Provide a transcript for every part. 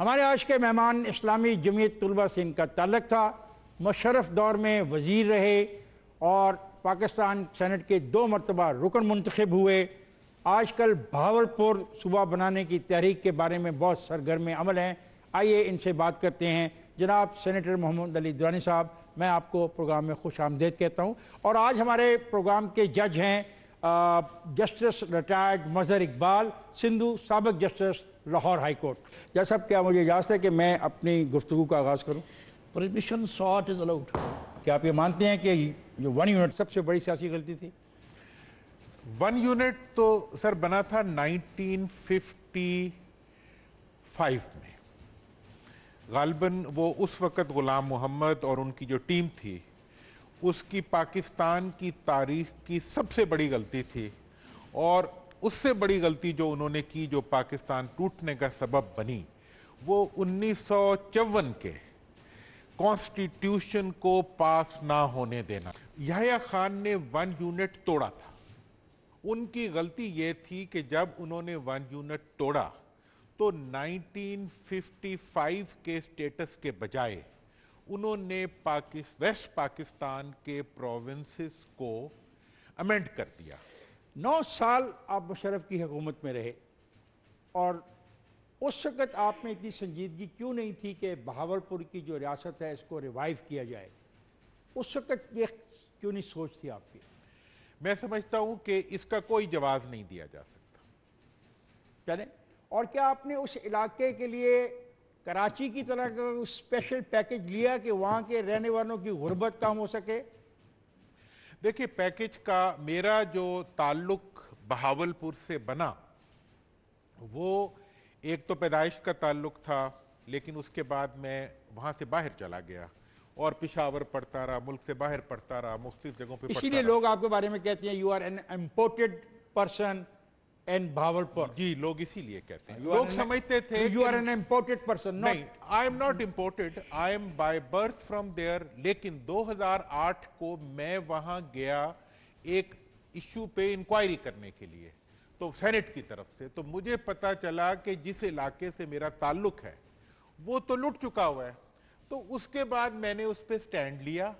हमारे आज के मेहमान इस्लामी जमीयत तलबा से इनका ताल्लक था मशरफ दौर में वज़ीर रहे और पाकिस्तान सेनेट के दो मरतबा रुकन मंतखब हुए आज कल भावलपुर सूबा बनाने की तहरीक के बारे में बहुत सरगर्म अमल हैं आइए इनसे बात करते हैं जनाब सेनेटर मोहम्मद अली दुरानी साहब मैं आपको प्रोग्राम में खुश आमदेद कहता हूँ और आज हमारे प्रोग्राम के जज हैं जस्टिस रिटायर्ड मज़हर इकबाल सिंधु सबक जस्टिस लाहौर हाई कोर्ट जज साहब क्या मुझे इजाज़त है कि मैं अपनी गुफ्तु का आगाज़ करूँ परमिशन शॉट इज़ अलाउड क्या आप ये मानते हैं कि जो वन यूनिट सबसे बड़ी सियासी गलती थी वन यूनिट तो सर बना था 1955 में गालबन वो उस वक़्त ग़ुलाम मोहम्मद और उनकी जो टीम थी उसकी पाकिस्तान की तारीख की सबसे बड़ी गलती थी और उससे बड़ी गलती जो उन्होंने की जो पाकिस्तान टूटने का सबब बनी वो उन्नीस के कॉन्स्टिट्यूशन को पास ना होने देना याया खान ने वन यूनिट तोड़ा था उनकी गलती ये थी कि जब उन्होंने वन यूनिट तोड़ा तो 1955 के स्टेटस के बजाय उन्होंने पाकिस्तान वेस्ट पाकिस्तान के प्रोविंसेस को अमेंड कर दिया नौ साल आप मुशरफ की हुकूमत में रहे और उस वक़्त आप में इतनी संजीदगी क्यों नहीं थी कि बहावलपुर की जो रियासत है इसको रिवाइव किया जाए उस वक़्त ये क्यों नहीं सोच थी आपकी मैं समझता हूँ कि इसका कोई जवाब नहीं दिया जा सकता चले और क्या आपने उस इलाके के लिए कराची की तरह का स्पेशल पैकेज लिया कि वहाँ के रहने वालों की गुर्बत कम हो सके देखिए पैकेज का मेरा जो ताल्लुक बहावलपुर से बना वो एक तो पैदाइश का ताल्लुक था लेकिन उसके बाद मैं वहाँ से बाहर चला गया और पिशावर पढ़ता रहा मुल्क से बाहर पढ़ता रहा मुख्तलिफ जगहों पर इसीलिए लोग आपके बारे में कहते हैं you are an imported person and Bahawalpur जी लोग इसीलिए कहते हैं लोग समझते थे you are an imported person नहीं I am not imported I am by birth from there लेकिन 2008 को मैं वहां गया एक इश्यू पे इंक्वायरी करने के लिए तो सेनेट की तरफ से तो मुझे पता चला कि जिस इलाके से मेरा ताल्लुक है वो तो लुट चुका हुआ है तो उसके बाद मैंने उस पर स्टैंड लिया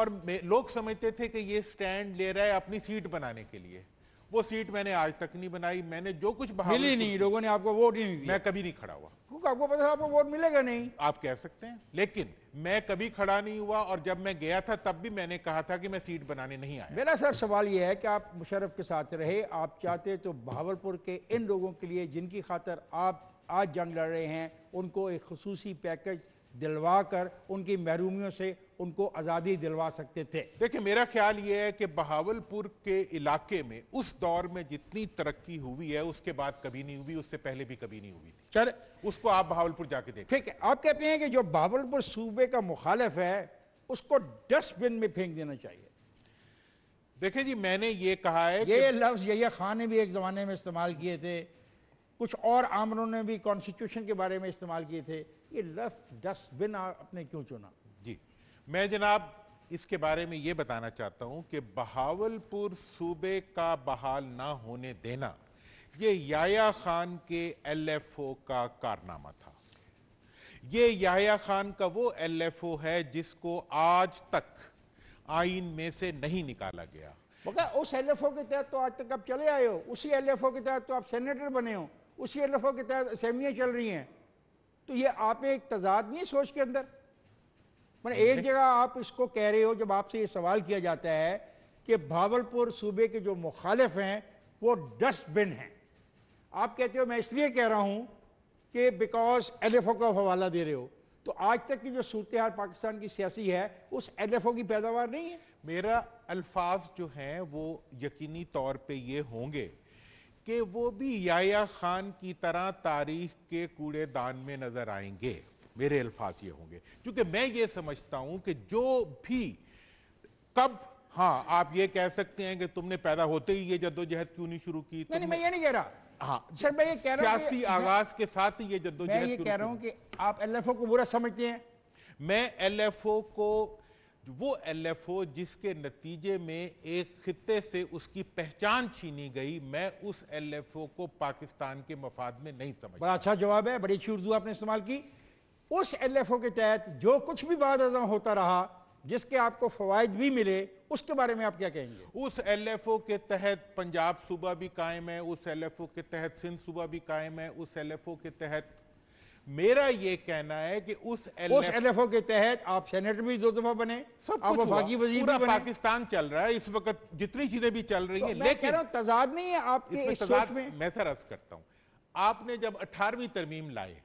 और लोग समझते थे कि ये स्टैंड ले रहा है अपनी सीट बनाने के लिए वो सीट मैंने आज तक नहीं बनाई मैंने जो कुछ मिली नहीं लोगों ने आपको वोट ही नहीं दिया मैं कभी नहीं खड़ा हुआ क्योंकि आपको पता था आपको वोट मिलेगा नहीं आप कह सकते हैं लेकिन मैं कभी खड़ा नहीं हुआ और जब मैं गया था तब भी मैंने कहा था कि मैं सीट बनाने नहीं आया मेरा सर सवाल यह है कि आप मुशरफ के साथ रहे आप चाहते तो भावलपुर के इन लोगों के लिए जिनकी खातर आप आज जंग लड़ रहे हैं उनको एक खसूसी पैकेज दिलवा कर उनकी महरूमियों से उनको आज़ादी दिलवा सकते थे देखिए मेरा ख्याल ये है कि बहावलपुर के इलाके में उस दौर में जितनी तरक्की हुई है उसके बाद कभी नहीं हुई उससे पहले भी कभी नहीं हुई थी उसको आप बहावलपुर जाके देखें ठीक है आप कहते हैं कि जो बहावलपुर सूबे का मुखालिफ है उसको डस्टबिन में फेंक देना चाहिए देखिए जी मैंने ये कहा है ये लफ्ज़ यही खान ने भी एक ज़माने में इस्तेमाल किए थे कुछ और आमरों ने भी कॉन्स्टिट्यूशन के बारे में इस्तेमाल किए थे ये लफ्ज़ डस्टबिन आपने क्यों चुना मैं जनाब इसके बारे में ये बताना चाहता हूँ कि बहावलपुर सूबे का बहाल ना होने देना ये याया खान के एलएफओ का कारनामा था ये याया खान का वो एलएफओ है जिसको आज तक आइन में से नहीं निकाला गया मगर उस एलएफओ के तहत तो आज तक आप चले आए हो उसी एलएफओ के तहत तो आप सेनेटर बने हो उसी एलएफओ के तहत असम्बलियाँ चल रही हैं तो ये आप एक तजाद नहीं सोच के अंदर मैंने एक जगह आप इसको कह रहे हो जब आपसे ये सवाल किया जाता है कि भावलपुर सूबे के जो मुखालिफ हैं वो डस्टबिन हैं आप कहते हो मैं इसलिए कह रहा हूँ कि बिकॉज एल का हवाला दे रहे हो तो आज तक की जो सूरत हाल पाकिस्तान की सियासी है उस एल की पैदावार नहीं है मेरा अल्फाज जो हैं वो यकीनी तौर पे ये होंगे कि वो भी याया खान की तरह तारीख के कूड़ेदान में नजर आएंगे मेरे अल्फाज ये होंगे क्योंकि मैं ये समझता हूं कि जो भी कब हाँ आप ये कह सकते हैं कि तुमने पैदा होते ही ये जद्दोजहद क्यों नहीं शुरू की नहीं, मैं ये नहीं कह रहा हाँ मैं ये कह रहा हूँ सियासी आगाज के साथ ही ये जद्दोजहद मैं ये कह रहा हूँ कि आप एलएफओ को बुरा समझते हैं मैं एलएफओ को वो एलएफओ जिसके नतीजे में एक खत्े से उसकी पहचान छीनी गई मैं उस एलएफओ को पाकिस्तान के मफाद में नहीं समझ बड़ा अच्छा जवाब है बड़ी अच्छी उर्दू आपने इस्तेमाल की उस एलएफओ के तहत जो कुछ भी बाद होता रहा जिसके आपको फवायद भी मिले उसके बारे में आप क्या कहेंगे उस एलएफओ के तहत पंजाब सूबा भी कायम है उस एलएफओ के तहत सिंध सूबा भी कायम है उस एलएफओ के तहत मेरा यह कहना है कि उस LF... उस एलएफओ के तहत आप सेनेटर भी दो दफा बने सब कुछ हुआ। वजीर भी बने पाकिस्तान चल रहा है इस वक्त जितनी चीजें भी चल रही तो हैं लेकिन तजाद नहीं है आप में मैं सर अर्ज करता हूं आपने जब अठारहवीं तरमीम लाए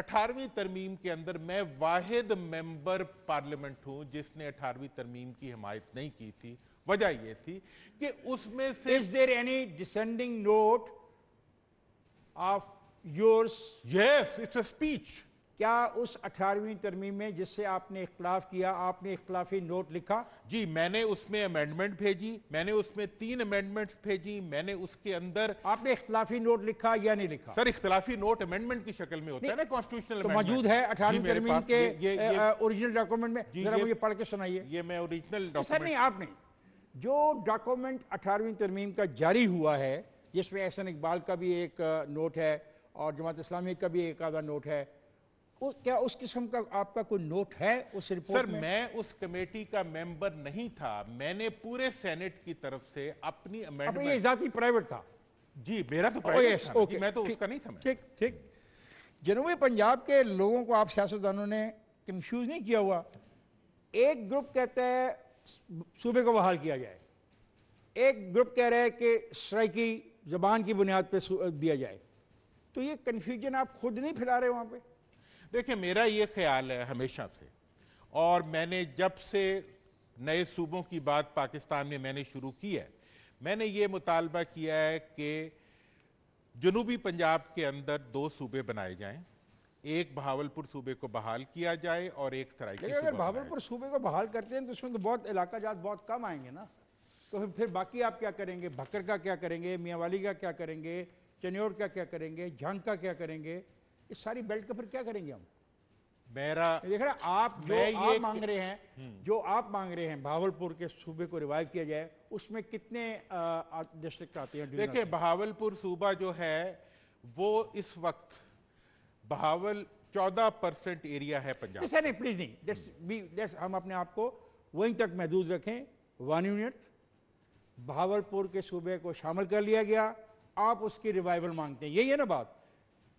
अठारहवीं तरमीम के अंदर मैं वाहिद मेंबर पार्लियामेंट हूं जिसने अठारहवीं तरमीम की हिमायत नहीं की थी वजह यह थी कि उसमें से is there any dissenting note of yours yes it's a speech क्या उस अठारहवीं तरमीम में जिससे आपने इख्लाफ किया आपने इख्लाफी नोट लिखा जी मैंने उसमें अमेंडमेंट भेजी मैंने उसमें तीन अमेंडमेंट भेजी मैंने उसके अंदर आपने इख्तलाफी नोट लिखा या नहीं लिखा सर इख्तलाफी नोट अमेंडमेंट की शक्ल में होता है ना कॉन्स्टिट्यूशनल तो मौजूद है अठारहवीं तरमीम के ओरिजिनल डॉक्यूमेंट में मुझे पढ़ के सुनाइए ये मैं ओरिजिनल सर नहीं आपने जो डॉक्यूमेंट अठारहवीं तरमीम का जारी हुआ है जिसमें एहसन इकबाल का भी एक नोट है और जमात इस्लामी का भी एक आधा नोट है क्या उस किस्म का आपका कोई नोट है उस रिपोर्ट सर में? मैं उस कमेटी का मेंबर नहीं था मैंने पूरे सेनेट की तरफ से अपनी अमेंडमेंट ये प्राइवेट था जी मेरा तो प्राइवेट oh, था मैं तो उसका नहीं था ठीक ठीक जनूबी पंजाब के लोगों को आप सियासतदानों ने कंफ्यूज नहीं किया हुआ एक ग्रुप कहता है सूबे को बहाल किया जाए एक ग्रुप कह रहा है कि स्ट्राइकी जबान की बुनियाद पर दिया जाए तो ये कन्फ्यूजन आप खुद नहीं फैला रहे वहाँ पर देखिए मेरा ये ख्याल है हमेशा से और मैंने जब से नए सूबों की बात पाकिस्तान में मैंने शुरू की है मैंने ये मुतालबा किया है कि जनूबी पंजाब के अंदर दो सूबे बनाए जाएं एक बहावलपुर सूबे को बहाल किया जाए और एक सराय अगर बहावलपुर सूबे को बहाल करते हैं तो उसमें तो बहुत इलाका जात बहुत कम आएंगे ना तो फिर बाकी आप क्या करेंगे भक्कर का क्या करेंगे मियाँ वाली का क्या करेंगे चन्योर का क्या करेंगे झंग का क्या करेंगे इस सारी बेल्ट का फिर क्या करेंगे हम मेरा देख रहे आप जो आप मांग रहे हैं हम्म। जो आप मांग रहे हैं भावलपुर के सूबे को रिवाइव किया जाए उसमें कितने डिस्ट्रिक्ट आते हैं देखिए भावलपुर सूबा जो है वो इस वक्त भावल चौदह परसेंट एरिया है पंजाब सर नहीं प्लीज नहीं डेट्स भी, डेट्स हम अपने आप को वहीं तक महदूद रखें वन यूनिट भावलपुर के सूबे को शामिल कर लिया गया आप उसकी रिवाइवल मांगते हैं यही है ना बात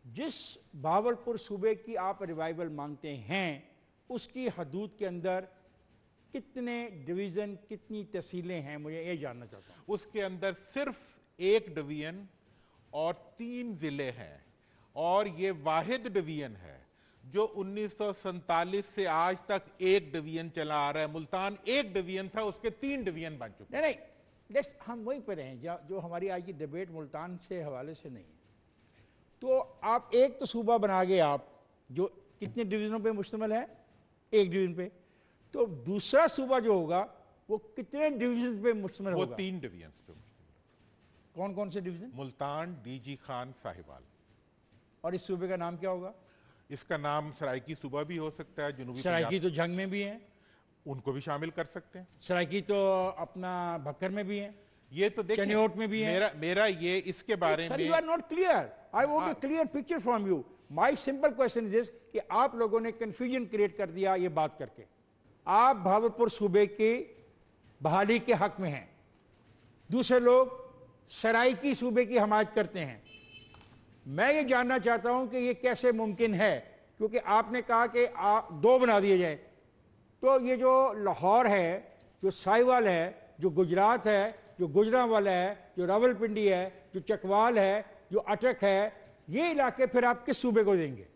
जिस बावलपुर सूबे की आप रिवाइवल मांगते हैं उसकी हदूद के अंदर कितने डिवीज़न कितनी तहसीलें हैं मुझे ये जानना चाहता हूँ उसके अंदर सिर्फ एक डिवीज़न और तीन ज़िले हैं और ये वाहिद डिवीज़न है जो उन्नीस से आज तक एक डिवीज़न चला आ रहा है मुल्तान एक डिवीज़न था उसके तीन डिवीज़न बन चुके नहीं नहीं हम वहीं पर हैं जो हमारी आज की डिबेट मुल्तान से हवाले से नहीं है तो आप एक तो सूबा बना गए आप जो कितने डिवीज़नों पे मुश्तमल है एक डिवीज़न पे तो दूसरा सूबा जो होगा वो कितने डिवीजन पे मुश्तमल होगा तीन डिवीजन पे कौन कौन से डिवीजन मुल्तान डीजी खान साहिवाल और इस सूबे का नाम क्या होगा इसका नाम सरायकी सूबा भी हो सकता है जुनूबी सरायकी तो जंग में भी है उनको भी शामिल कर सकते हैं सरायकी तो अपना भक्कर में भी है ये तो चनियोट में भी है मेरा मेरा ये इसके बारे में you are not clear I want a clear picture from you my simple question is कि आप लोगों ने कंफ्यूजन क्रिएट कर दिया ये बात करके आप भावलपुर सूबे की बहाली के हक में हैं दूसरे लोग सराइकी सूबे की हमायत करते हैं मैं ये जानना चाहता हूं कि ये कैसे मुमकिन है क्योंकि आपने कहा कि आ, दो बना दिए जाए तो ये जो लाहौर है जो साहिवाल है जो गुजरात है जो गुजरा वाला है जो रावलपिंडी है जो चकवाल है जो अटक है ये इलाके फिर आप किस सूबे को देंगे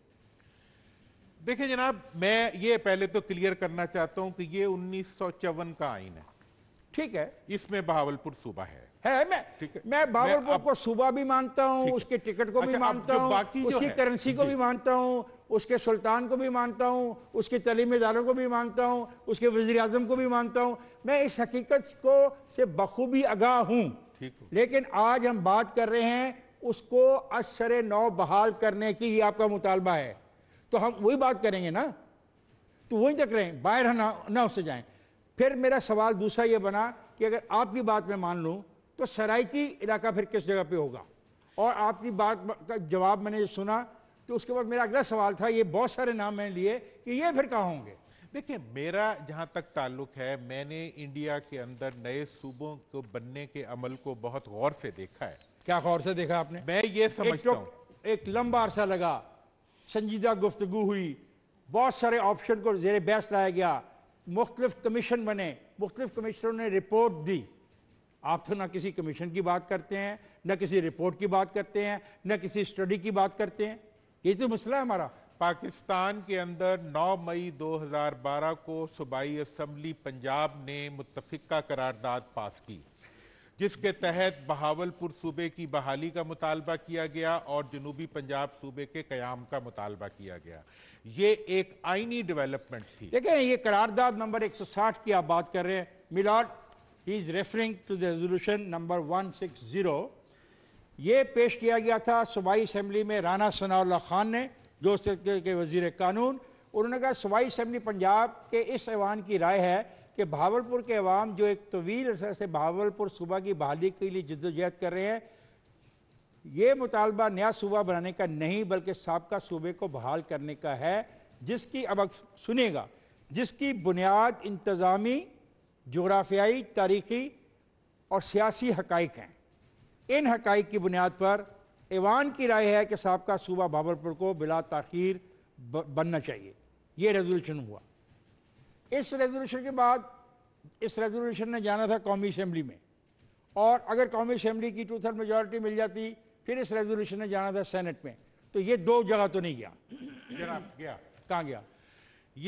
देखिए जनाब मैं ये पहले तो क्लियर करना चाहता हूं कि ये उन्नीस का आइन है ठीक है इसमें बहावलपुर सूबा है है मैं मैं बाबरपुर को सुबह भी मानता हूँ उसके टिकट को भी अच्छा, मानता हूँ उसकी करेंसी को भी मानता हूँ उसके सुल्तान को भी मानता हूँ उसके तलीम इदारों को भी मानता हूँ उसके वजीर अजम को भी मानता हूँ मैं इस हकीकत को से बखूबी आगाह हूँ लेकिन आज हम बात कर रहे हैं उसको असर नौ बहाल करने की ही आपका मुतालबा है तो हम वही बात करेंगे ना तो वहीं तक रहें बाहर ना ना उससे जाएं फिर मेरा सवाल दूसरा ये बना कि अगर आपकी बात मैं मान लूँ तो सराइकी इलाका फिर किस जगह पे होगा और आपकी बात का जवाब मैंने सुना तो उसके बाद मेरा अगला सवाल था ये बहुत सारे नाम मैंने लिए कि ये फिर कहाँ होंगे देखिए मेरा जहाँ तक ताल्लुक है मैंने इंडिया के अंदर नए सूबों को बनने के अमल को बहुत गौर से देखा है क्या गौर से देखा आपने मैं ये समझता हूँ एक लंबा अरसा लगा संजीदा गुफ्तगु हुई बहुत सारे ऑप्शन को जेर बहस लाया गया मुख्तलिफ कमीशन बने मुख्तलिफ कमीशनों ने रिपोर्ट दी आप तो ना किसी कमीशन की बात करते हैं ना किसी रिपोर्ट की बात करते हैं ना किसी स्टडी की बात करते हैं ये तो मसला है हमारा पाकिस्तान के अंदर 9 मई 2012 को सूबाई असम्बली पंजाब ने मुतफ़ा करारदाद पास की जिसके तहत बहावलपुर सूबे की बहाली का मुतालबा किया गया और जनूबी पंजाब सूबे के क्याम का मुतालबा किया गया ये एक आइनी डेवलपमेंट थी देखें ये करारदाद नंबर 160 की आप बात कर रहे हैं मिलाट he is referring to the resolution number 160 ये पेश किया गया था सूबाई असम्बली में राना सनाउल्ला खान ने जो सिलसिले के वजीर कानून उन्होंने कहा सूबाई असम्बली पंजाब के इस ऐवान की राय है कि भावलपुर के अवाम जो एक तवील अरसे से भावलपुर सूबा की बहाली के लिए जद्दोजहद कर रहे हैं ये मुतालबा नया सूबा बनाने का नहीं बल्कि सबका सूबे को बहाल करने का है जिसकी अब सुनेगा जिसकी बुनियाद इंतज़ामी जोग्राफियाई तारीखी और सियासी हकाइक हैं इन हकाइक की बुनियाद पर ईवान की राय है कि सबका सूबा बाबरपुर को बिला तखीर बनना चाहिए ये रेजोल्यूशन हुआ इस रेजोल्यूशन के बाद इस रेजोल्यूशन ने जाना था कौमी असम्बली में और अगर कौमी असम्बली की टू थर्ड मेजोरिटी मिल जाती फिर इस रेजोल्यूशन ने जाना था सेनेट में तो ये दो जगह तो नहीं गया जनाब गया कहाँ गया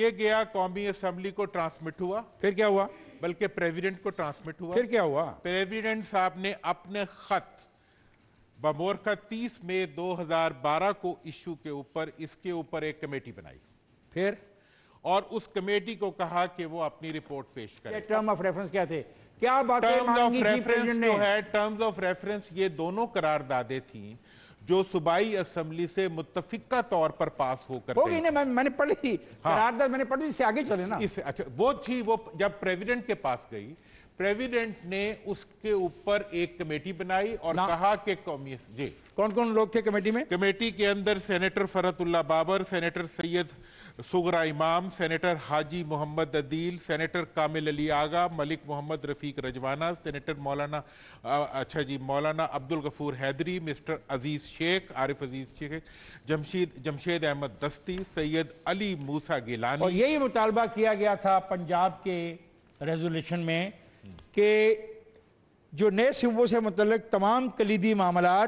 ये गया कौमी असम्बली को ट्रांसमिट हुआ फिर क्या हुआ बल्कि प्रेसिडेंट को ट्रांसमिट हुआ फिर क्या हुआ प्रेसिडेंट साहब ने अपने खत बमोरखा 30 मई 2012 को इशू के ऊपर इसके ऊपर एक कमेटी बनाई फिर और उस कमेटी को कहा कि वो अपनी रिपोर्ट पेश करे टर्म ऑफ रेफरेंस क्या थे क्या बात टर्म्स ऑफ रेफरेंस जो है टर्म्स ऑफ रेफरेंस ये दोनों करारदादे थी जो सुबाई असम्बली से मुतफिका तौर पर पास होकर वो मैं, मैंने पढ़ी हाँ, मैंने पढ़ी इससे आगे चले ना इससे अच्छा वो थी वो जब प्रेसिडेंट के पास गई प्रेसिडेंट ने उसके ऊपर एक कमेटी बनाई और कहा कि जी कौन कौन लोग थे कमेटी में कमेटी के अंदर senator Farhatullah Babar senator Syed Sughra Imam senator Haji Mohammad Adeel senator Kamil Ali Agha Malik Mohammad Rafiq Rajwana senator Maulana अच्छा जी मौलाना अब्दुल गफूर हैदरी मिस्टर अजीज़ शेख आरिफ अजीज़ शेख जमशीद जमशेद अहमद दस्ती सैयद अली मूसा गिलानी और यही मुतालबा किया गया था पंजाब के रेजोल्यूशन में कि जो नए सूबों से मुतल तमाम कलीदी मामला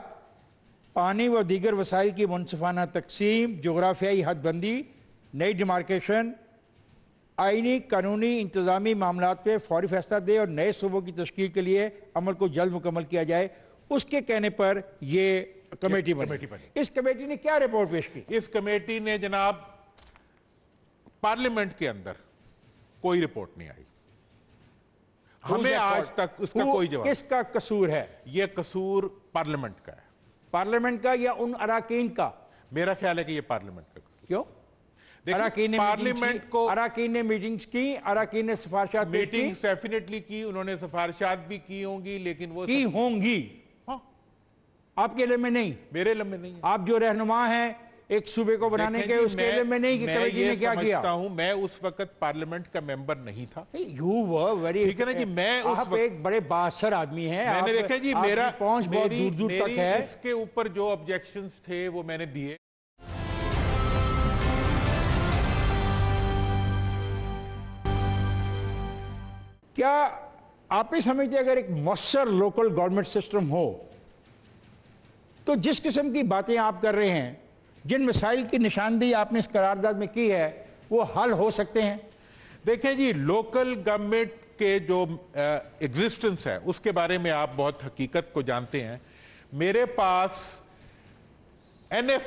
पानी व दीगर वसाइल की मुनफाना तकसीम जोग्राफियाई हदबंदी नई डिमार्केशन आइनी कानूनी इंतज़ामी मामला पर फौरी फैसला दे और नए सूबों की तश्ल के लिए अमल को जल्द मुकम्मल किया जाए उसके कहने पर यह कमेटी कमेटी इस कमेटी ने क्या रिपोर्ट पेश की इस कमेटी ने जनाब पार्लियामेंट के अंदर कोई रिपोर्ट नहीं आई हमें आज तक उसका कोई जवाब किसका कसूर है यह कसूर पार्लियामेंट का है पार्लियामेंट का या उन अराकीन का मेरा ख्याल है कि यह पार्लियामेंट का क्यों अराकीन पार्लियामेंट को अराकीन ने मीटिंग्स की अराकीन ने सिफारिशात मीटिंग डेफिनेटली की उन्होंने सिफारिशात भी की होंगी लेकिन वो की होंगी हाँ। आपके लिए में नहीं मेरे लिए में नहीं आप जो रहनुमा हैं एक सूबे को बनाने के उसके लिए मैं नहीं मैं जी ने क्या किया हूं, मैं उस वक्त पार्लियामेंट का मेंबर नहीं था यू वर वेरी ठीक है ना जी मैं उस आप वक्त... एक बड़े बासर आदमी है मैंने देखा जी मेरा पहुंच बहुत दूर दूर तक है इसके ऊपर जो ऑब्जेक्शन थे वो मैंने दिए क्या आप ही समझते अगर एक मौसर लोकल गवर्नमेंट सिस्टम हो तो जिस किस्म की बातें आप कर रहे हैं जिन मिसाइल की निशानदेही आपने इस करारदाद में की है वो हल हो सकते हैं देखिए जी लोकल गवर्नमेंट के जो एग्जिस्टेंस है उसके बारे में आप बहुत हकीकत को जानते हैं मेरे पास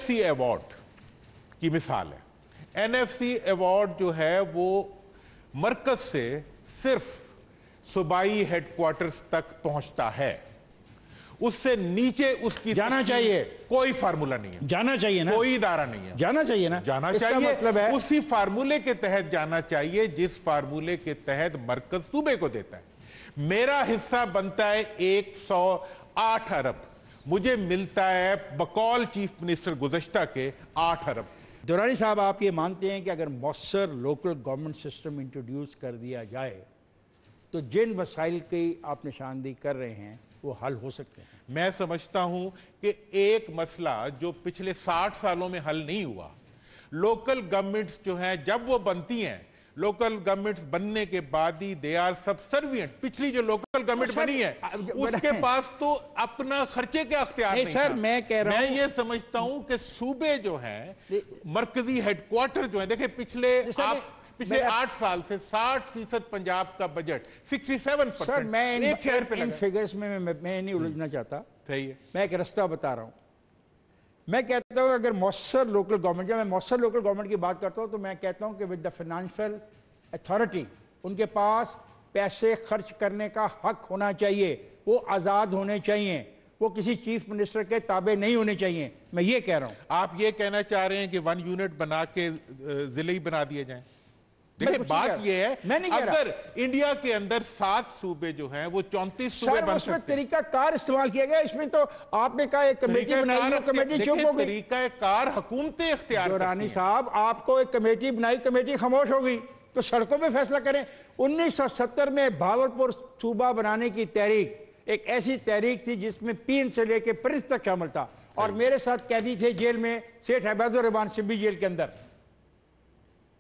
सी अवार्ड की मिसाल है सी अवार्ड जो है वो मरकज से सिर्फ सूबाई हेडक्वार्टर्स तक पहुंचता है उससे नीचे उसकी जाना चाहिए कोई फार्मूला नहीं है जाना चाहिए ना कोई इदारा नहीं है जाना चाहिए ना जाना चाहिए मतलब है उसी फार्मूले के तहत जाना चाहिए जिस फार्मूले के तहत मरकज सूबे को देता है मेरा हिस्सा बनता है एक सौ आठ अरब मुझे मिलता है बकौल चीफ मिनिस्टर गुजश्ता के आठ अरब दुरानी साहब आप ये मानते हैं कि अगर मौसर लोकल गवर्नमेंट सिस्टम इंट्रोड्यूस कर दिया जाए तो जिन वसाइल की आप निशानदेही कर रहे हैं वो हल हो सकते हैं मैं समझता हूं कि एक मसला जो पिछले साठ सालों में हल नहीं हुआ लोकल गवर्नमेंट्स जो हैं जब वो बनती हैं लोकल गवर्नमेंट्स बनने के बाद ही दे आर सब सर्वियंट पिछली जो लोकल तो गवर्नमेंट बनी है उसके पास तो अपना खर्चे के अख्तियार नहीं, सर मैं कह रहा मैं ये समझता हूं कि सूबे जो है मरकजी हेडक्वार्टर जो है देखे पिछले आप पिछले आठ साल से साठ फीसद पंजाब का बजट सिक्सटी सेवन सर मैं इन, एक शहर पे इन फिगर्स में मैं, मैं नहीं उलझना हम्म। चाहता सही है मैं एक रास्ता बता रहा हूँ मैं कहता हूँ अगर मौसर लोकल गवर्नमेंट जब मैं मौसर लोकल गवर्नमेंट की बात करता हूँ तो मैं कहता हूँ कि विद द फिनंशियल अथॉरिटी उनके पास पैसे खर्च करने का हक होना चाहिए वो आज़ाद होने चाहिए वो किसी चीफ मिनिस्टर के ताबे नहीं होने चाहिए मैं ये कह रहा हूँ आप ये कहना चाह रहे हैं कि वन यूनिट बना के ज़िले ही बना दिए जाएं देखिए बात यह है मैं नहीं अगर इंडिया के अंदर सात सूबे जो हैं वो चौंतीस सूबे बन सकते हैं तरीका कार इस्तेमाल किया गया इसमें तो आपने कहा एक कमेटी बनाई कमेटी चुप हो गई तरीका कार हुकूमतें इख्तियार रानी साहब आपको एक कमेटी बनाई कमेटी खामोश हो गई तो सड़कों पर फैसला करें उन्नीस सौ सत्तर में भावलपुर सूबा बनाने की तहरीक एक ऐसी तहरीक थी जिसमें पीन से लेकर प्रिंस तक शामिल था और मेरे साथ कैदी थे जेल में सेठ अहबादुर रहमान सिब्बी जेल के अंदर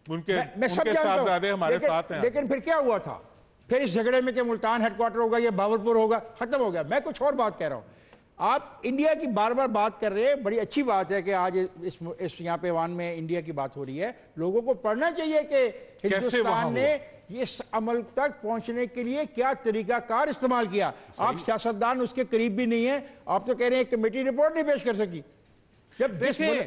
उनके, मैं, उनके साहबजादे हमारे साथ हैं लेकिन फिर क्या हुआ था फिर इस झगड़े में क्या मुल्तान हेडक्वार्टर होगा या बावरपुर होगा खत्म हो गया मैं कुछ और बात कह रहा हूँ आप इंडिया की बार बार बात कर रहे हैं बड़ी अच्छी बात है कि आज इस इस यहाँ पे वान में इंडिया की बात हो रही है लोगों को पढ़ना चाहिए कि हिंदुस्तान ने इस अमल तक पहुंचने के लिए क्या तरीका कार इस्तेमाल किया आप सियासतदान उसके करीब भी नहीं है आप तो कह रहे हैं कमेटी रिपोर्ट नहीं पेश कर सकी जब देखिए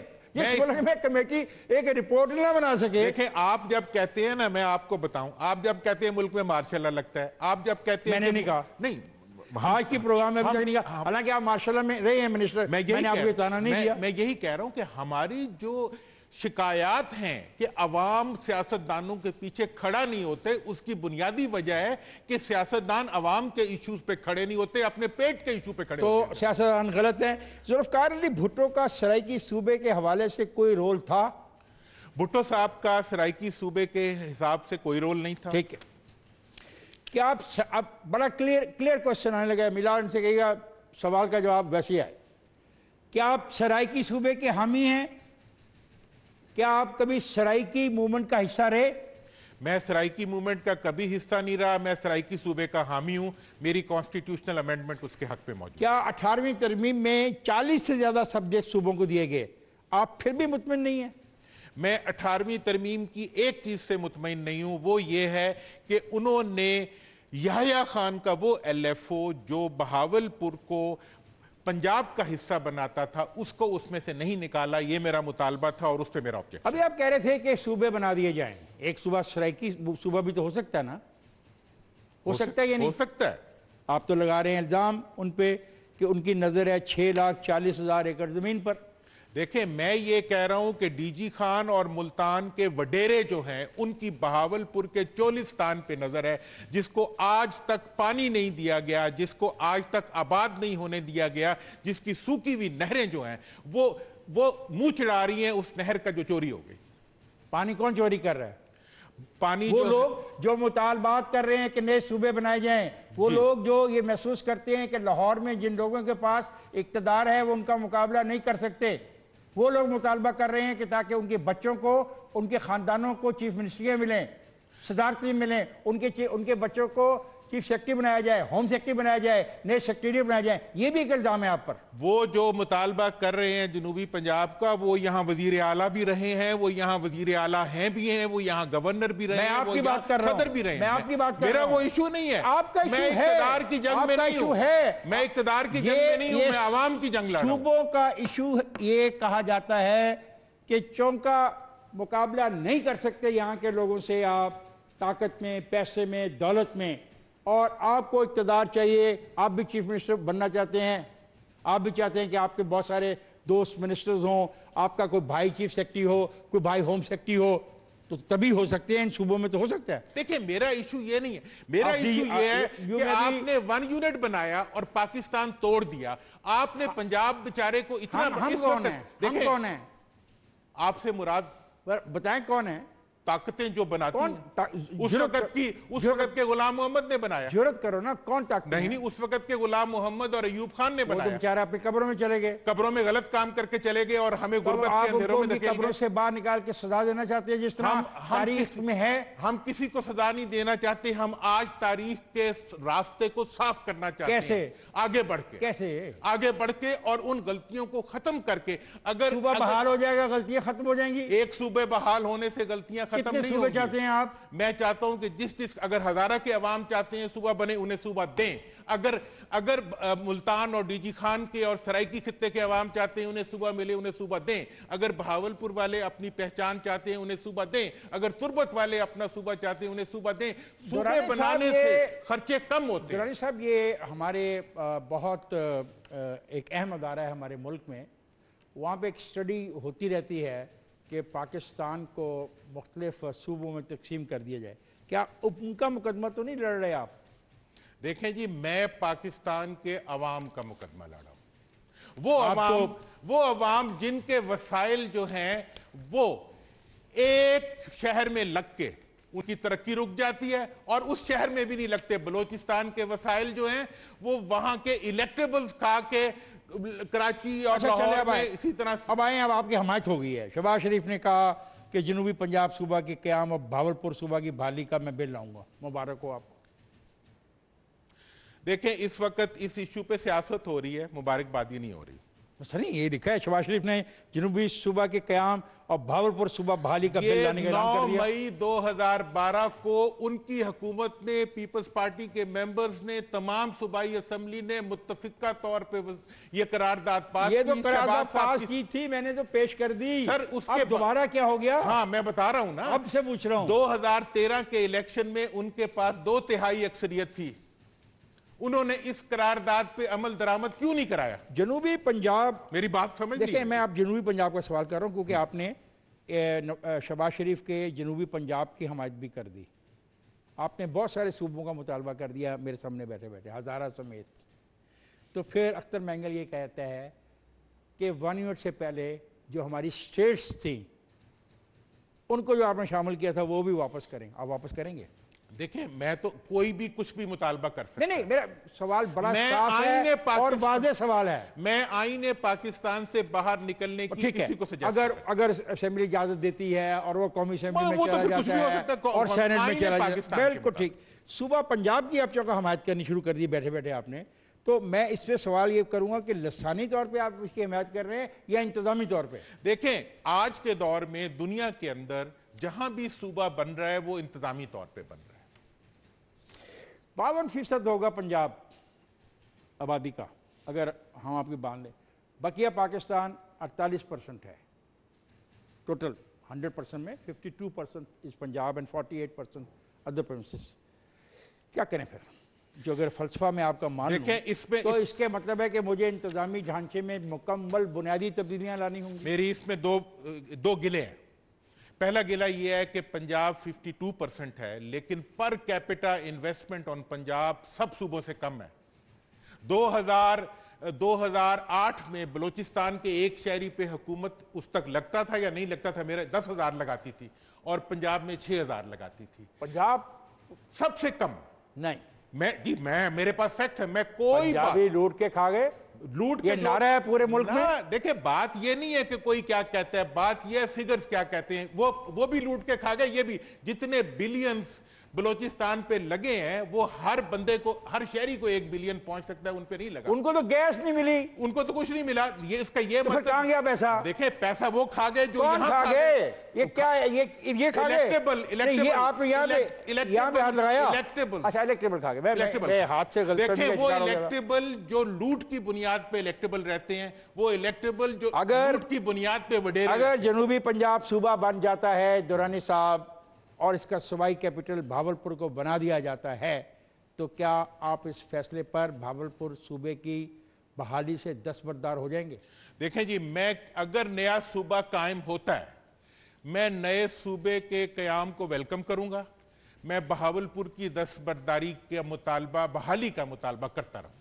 इस मुल्क में कमेटी एक रिपोर्ट ना बना सके देखे आप जब कहते हैं ना मैं आपको बताऊं आप जब कहते हैं मुल्क में मार्शल लगता है आप जब कहते हैं नहीं कहा नहीं आज की प्रोग्राम में भी नहीं हालांकि आप मार्शाला में रहे हैं मिनिस्टर मैं यही आपको इतना नहीं दिया मैं यही कह रहा हूँ कि हमारी जो शिकायत हैं कि अवाम सियासतदानों के पीछे खड़ा नहीं होते उसकी बुनियादी वजह है कि सियासतदान अवाम के इश्यूज पे खड़े नहीं होते अपने पेट के इशू पे खड़े तो सियासतदान गलत हैं जुल्फकार अली भुट्टो का सराइकी सूबे के हवाले से कोई रोल था भुट्टो साहब का सराइकी सूबे के हिसाब से कोई रोल नहीं था ठीक है क्या आप अब बड़ा क्लियर क्लियर क्वेश्चन आने लगा मिलान से कहिएगा सवाल का जवाब वैसे है क्या आप सराइकी सूबे के हामी हैं क्या आप कभी सराइकी मूवमेंट का हिस्सा रहे मैं सराइकी मूवमेंट का कभी हिस्सा नहीं रहा मैं सराइकी सूबे का हामी हूं मेरी कॉन्स्टिट्यूशनल अमेंडमेंट उसके हक पे मौजूद क्या अठारहवीं तरमीम में 40 से ज़्यादा सब्जेक्ट सूबों को दिए गए आप फिर भी मुतमिन नहीं है मैं अठारहवीं तरमीम की एक चीज़ से मुतमिन नहीं हूं वो ये है कि उन्होंने याया खान का वो एलएफओ जो बहावलपुर को पंजाब का हिस्सा बनाता था उसको उसमें से नहीं निकाला ये मेरा मुतालबा था और उस पर मेरा ऑब्जेक्ट अभी आप कह रहे थे कि सूबे बना दिए जाए एक सूबा सराइकी सूबा भी तो हो सकता है ना हो, सकता है या नहीं हो सकता है आप तो लगा रहे हैं इल्ज़ाम उन पर कि उनकी नज़र है छह लाख चालीस हज़ार एकड़ ज़मीन पर देखें मैं ये कह रहा हूं कि डीजी खान और मुल्तान के वडेरे जो हैं उनकी बहावलपुर के चोलिस्तान पे नजर है जिसको आज तक पानी नहीं दिया गया जिसको आज तक आबाद नहीं होने दिया गया जिसकी सूखी हुई नहरें जो हैं वो वो मुंह चढ़ा रही हैं उस नहर का जो चोरी हो गई पानी कौन चोरी कर रहा है पानी वो लोग जो मुतालबात कर रहे हैं कि नए सूबे बनाए जाएं वो लोग जो ये महसूस करते हैं कि लाहौर में जिन लोगों के पास इकतदार है वो उनका मुकाबला नहीं कर सकते वो लोग मुतालबा कर रहे हैं कि ताकि उनके बच्चों को उनके ख़ानदानों को चीफ मिनिस्ट्रियाँ मिलें सदारती मिलें उनके उनके बच्चों को चीफ सेक्रेटरी बनाया जाए होम सेक्रेटरी बनाया जाए नए सेक्रेटरी बनाया जाए ये भी एक इल्ज़ाम है आप पर वो जो मुतालबा कर रहे हैं जनूबी पंजाब का वो यहाँ वजीर आला भी रहे हैं वो यहाँ वजीर आला हैं भी हैं वो यहाँ गवर्नर भी रहे आपकी बात कर रहा भी रहे मैं आपकी बात मेरा वो इशू नहीं है आपका इकतदार की जंग में है मैं इकतदार की जंग में नहीं हूँ आवाम की जंग सूबों का इशू ये कहा जाता है कि चौंका मुकाबला नहीं कर सकते यहाँ के लोगों से आप ताकत में पैसे में दौलत में और आपको इकतदार चाहिए आप भी चीफ मिनिस्टर बनना चाहते हैं आप भी चाहते हैं कि आपके बहुत सारे दोस्त मिनिस्टर्स हों आपका कोई भाई चीफ सेक्रेटरी हो कोई भाई होम सेक्रेटरी हो तो तभी हो सकते हैं इन सूबों में तो हो सकता है देखिए मेरा इशू ये नहीं है मेरा इशू ये है कि आपने वन यूनिट बनाया और पाकिस्तान तोड़ दिया आपने आ, हाँ। पंजाब बेचारे को इतना हम, हम कौन है है आपसे मुराद बताएं कौन है ताकतें जो बनाती हैं उस वक्त की उस वक्त के गुलाम मोहम्मद ने बनाया जरूरत करो ना कौन ताकत नहीं नहीं उस वक्त के गुलाम मोहम्मद और अयूब खान ने तो बनाया बेचारे अपनी कब्रों में चले गए कब्रों में गलत काम करके चले गए और हमें तो गुर्बत के अंधेरों में कब्रों से बाहर निकाल के सजा देना चाहते हैं जिस तरह तारीख में है हम किसी को सजा नहीं देना चाहते हम आज तारीख के रास्ते को साफ करना चाहते कैसे आगे बढ़ के कैसे आगे बढ़ के और उन गलतियों को खत्म करके अगर सूबा बहाल हो जाएगा गलतियां खत्म हो जाएंगी एक सूबे बहाल होने से गलतियां खत्म नहीं होगी चाहते हैं आप मैं चाहता हूं कि जिस जिस अगर हजारा के अवाम चाहते हैं सूबा बने उन्हें सूबा दें अगर अगर मुल्तान और डीजी खान के और सराइकी खत्े के अवाम चाहते हैं उन्हें सूबा मिले उन्हें सूबा दें अगर भावलपुर वाले अपनी पहचान चाहते हैं उन्हें सूबा दें अगर तुरबत वाले अपना सूबा चाहते हैं उन्हें सूबा दें सूबे बनाने से खर्चे कम होते हैं साहब ये हमारे बहुत एक अहम अदारा है हमारे मुल्क में वहाँ पे एक स्टडी होती रहती है कि पाकिस्तान को मुख्तलिफ सूबों में तकसीम कर दिया जाए क्या उनका मुकदमा तो नहीं लड़ रहे आप देखें जी मैं पाकिस्तान के अवाम का मुकदमा लड़ा वो अवाम तो... वो अवाम जिनके वसाइल जो हैं वो एक शहर में लग के उनकी तरक्की रुक जाती है और उस शहर में भी नहीं लगते बलोचिस्तान के वसाइल जो हैं वो वहां के इलेक्टेबल्स खा के कराची और अच्छा, में इसी तरह अब आए अब आपकी हमायत हो गई है शहबाज शरीफ ने कहा कि जनूबी पंजाब सूबा के क्याम और भावलपुर सूबा की बहाली का मैं बिल लाऊंगा मुबारक हो आपको देखें इस वक्त इस इशू पे सियासत हो रही है मुबारकबादी नहीं हो रही सर ये लिखा है शबाज शरीफ ने जनूबी सूबा के क्याम और भावलपुर सूबा बहाली का बिल लाने का कर दिया मई 2012 को उनकी हुकूमत ने पीपल्स पार्टी के मेंबर्स ने तमाम सूबाई असम्बली ने मुतफिका तौर पे ये करारदाद पास ये तो करारदाद पास की थी मैंने तो पेश कर दी सर उसके दोबारा क्या हो गया हाँ मैं बता रहा हूँ ना अब से पूछ रहा हूँ दो के इलेक्शन में उनके पास दो तिहाई अक्सरियत थी उन्होंने इस करारदाद पे अमल दरामद क्यों नहीं कराया जनूबी पंजाब मेरी बात समझ देखिए मैं आप जनूबी पंजाब का सवाल कर रहा हूँ क्योंकि आपने शबाज शरीफ के जनूबी पंजाब की हमायत भी कर दी आपने बहुत सारे सूबों का मुतालबा कर दिया मेरे सामने बैठे बैठे हज़ारा समेत तो फिर अख्तर मैंगल ये कहता है कि वन ईयर से पहले जो हमारी स्टेट्स थी उनको जो आपने शामिल किया था वो भी वापस करें आप वापस करेंगे देखें मैं तो कोई भी कुछ भी मुतालबा कर सकता नहीं नहीं मेरा सवाल बड़ा मैं साफ है और वाजे सवाल है मैं ने पाकिस्तान से बाहर निकलने की किसी को अगर अगर असेंबली इजाजत देती है और वो कौमी असेंबली में तो और बिल्कुल ठीक सुबह पंजाब की आप चौका हमायत करनी शुरू कर दी बैठे बैठे आपने तो मैं इस पर सवाल ये करूंगा कि लसानी तौर पे आप इसकी हमायत कर रहे हैं या इंतजामी तौर पे देखें आज के दौर में दुनिया के अंदर जहां भी सूबा बन रहा है वो इंतजामी तौर पे बन रहा है बावन फीसद होगा पंजाब आबादी का अगर हम आपकी बांध लें बकिया पाकिस्तान 48 परसेंट है टोटल 100 परसेंट में 52 percent is Punjab and 48 percent other provinces क्या करें फिर जो अगर फलसफा में आपका मान इसमें तो इस... इसके मतलब है कि मुझे इंतजामी ढांचे में मुकम्मल बुनियादी तब्दीलियां लानी होंगी मेरी इसमें दो दो गिले हैं पहला गिला ये है कि पंजाब 52 परसेंट है लेकिन per capita investment on Punjab सब सूबों से कम है 2000 2008 में बलूचिस्तान के एक शहरी पे हुकूमत उस तक लगता था या नहीं लगता था मेरा दस हजार लगाती थी और पंजाब में छह हजार लगाती थी पंजाब सबसे कम नहीं मैं जी मैं मेरे पास फैक्ट है मैं कोई रोड के खा गए लूट ये नारा है पूरे मुल्क में देखिए बात ये नहीं है कि कोई क्या कहता है बात ये फिगर्स क्या कहते हैं वो वो भी लूट के खा गए ये भी जितने बिलियंस बलोचिस्तान पे लगे हैं वो हर बंदे को हर शहरी को एक बिलियन पहुंच सकता है उन पे नहीं लगा उनको तो गैस नहीं मिली उनको तो कुछ नहीं मिला ये इसका ये तो मतलब गया पैसा देखे पैसा वो खा गए जो यहां खा गए ये क्या ये ये खा गए इलेक्टेबल इलेक्टेबल आप यहां पे यहां पे हाथ लगाया इलेक्टेबल अच्छा इलेक्टेबल खा गए इलेक्टेबल हाथ से देखे वो इलेक्टेबल जो लूट की बुनियाद पे इलेक्टेबल रहते हैं वो इलेक्टेबल जो अगर लूट की बुनियाद पे वडेरे अगर जनूबी पंजाब सूबा बन जाता है दुरानी साहब और इसका सूबाई कैपिटल भावलपुर को बना दिया जाता है तो क्या आप इस फैसले पर भावलपुर सूबे की बहाली से दस्तबरदार हो जाएंगे देखें जी मैं अगर नया सूबा कायम होता है मैं नए सूबे के क्याम को वेलकम करूंगा मैं बहावलपुर की दस्तबरदारी का मुतालबा बहाली का मुतालबा करता रहूंगा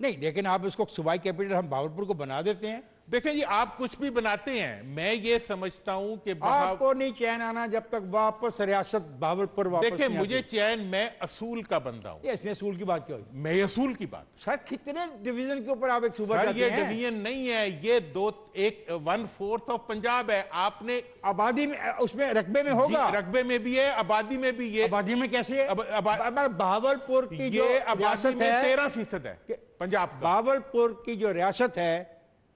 नहीं लेकिन आप इसको सूबाई कैपिटल हम भावलपुर को बना देते हैं देखें जी आप कुछ भी बनाते हैं मैं ये समझता हूं कि आपको नहीं चैन आना जब तक वापस रियासत बाबरपुर वापस देखें मुझे चैन मैं असूल का बंदा हूं इसमें असूल की बात क्या हुई मैं असूल की बात सर कितने डिवीजन के ऊपर आप एक सुबह ये डिवीजन नहीं है ये दो एक वन फोर्थ ऑफ पंजाब है आपने आबादी में उसमें रकबे में होगा रकबे में भी है आबादी में भी ये आबादी में कैसे बाबरपुर बहावलपुर की जो रियासत है तेरह फीसद है पंजाब बाबरपुर की जो रियासत है